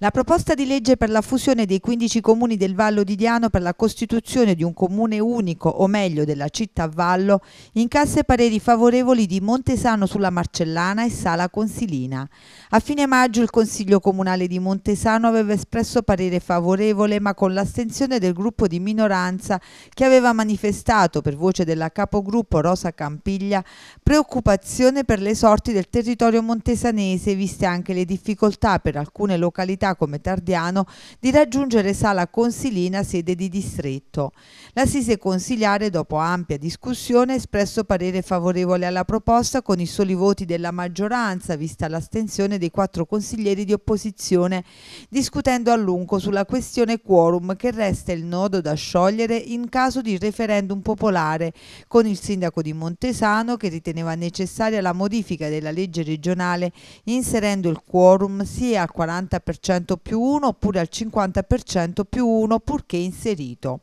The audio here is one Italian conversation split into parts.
La proposta di legge per la fusione dei 15 comuni del Vallo di Diano per la costituzione di un comune unico, o meglio della città Vallo, incassa i pareri favorevoli di Montesano sulla Marcellana e Sala Consilina. A fine maggio il Consiglio Comunale di Montesano aveva espresso parere favorevole ma con l'astensione del gruppo di minoranza che aveva manifestato per voce della capogruppo Rosa Campiglia preoccupazione per le sorti del territorio montesanese viste anche le difficoltà per alcune località possibilità, come Tardiano, di raggiungere Sala Consilina, sede di distretto. L'assise consiliare, dopo ampia discussione, ha espresso parere favorevole alla proposta con i soli voti della maggioranza, vista l'astensione dei quattro consiglieri di opposizione, discutendo a lungo sulla questione quorum che resta il nodo da sciogliere in caso di referendum popolare, con il sindaco di Montesano che riteneva necessaria la modifica della legge regionale inserendo il quorum sia al 40% più 1 oppure al 50% più 1 purché inserito.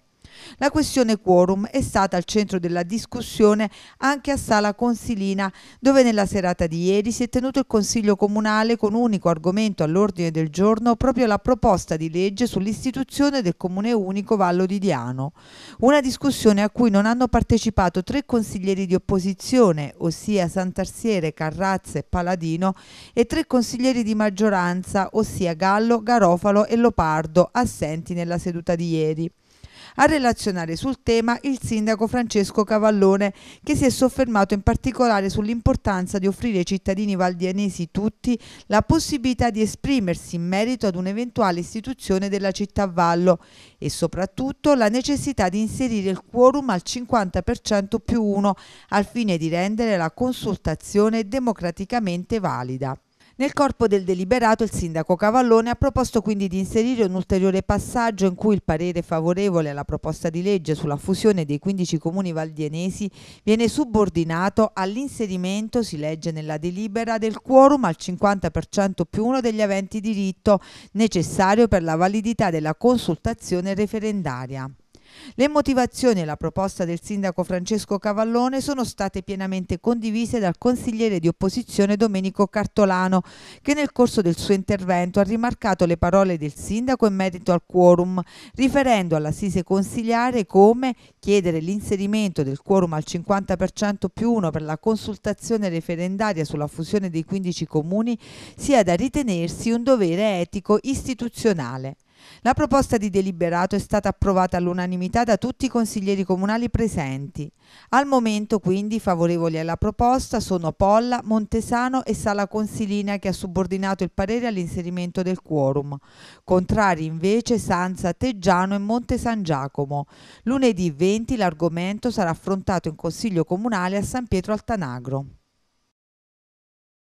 La questione quorum è stata al centro della discussione anche a Sala Consilina, dove nella serata di ieri si è tenuto il Consiglio Comunale con unico argomento all'ordine del giorno proprio la proposta di legge sull'istituzione del Comune Unico Vallo di Diano. Una discussione a cui non hanno partecipato tre consiglieri di opposizione, ossia Sant'Arsiere, Carrazza e Paladino, e tre consiglieri di maggioranza, ossia Gallo, Garofalo e Lopardo, assenti nella seduta di ieri a relazionare sul tema il sindaco Francesco Cavallone, che si è soffermato in particolare sull'importanza di offrire ai cittadini valdianesi tutti la possibilità di esprimersi in merito ad un'eventuale istituzione della città a Vallo e soprattutto la necessità di inserire il quorum al 50% più 1 al fine di rendere la consultazione democraticamente valida. Nel corpo del deliberato il sindaco Cavallone ha proposto quindi di inserire un ulteriore passaggio in cui il parere favorevole alla proposta di legge sulla fusione dei 15 comuni valdienesi viene subordinato all'inserimento, si legge nella delibera, del quorum al 50% più uno degli aventi diritto necessario per la validità della consultazione referendaria. Le motivazioni e la proposta del sindaco Francesco Cavallone sono state pienamente condivise dal consigliere di opposizione Domenico Cartolano, che nel corso del suo intervento ha rimarcato le parole del sindaco in merito al quorum, riferendo all'assise consigliare come chiedere l'inserimento del quorum al 50% più 1 per la consultazione referendaria sulla fusione dei 15 comuni sia da ritenersi un dovere etico istituzionale. La proposta di deliberato è stata approvata all'unanimità da tutti i consiglieri comunali presenti. Al momento quindi favorevoli alla proposta sono Polla, Montesano e Sala Consilina che ha subordinato il parere all'inserimento del quorum. Contrari invece Sanza, Teggiano e Monte San Giacomo. Lunedì 20 l'argomento sarà affrontato in Consiglio Comunale a San Pietro Altanagro.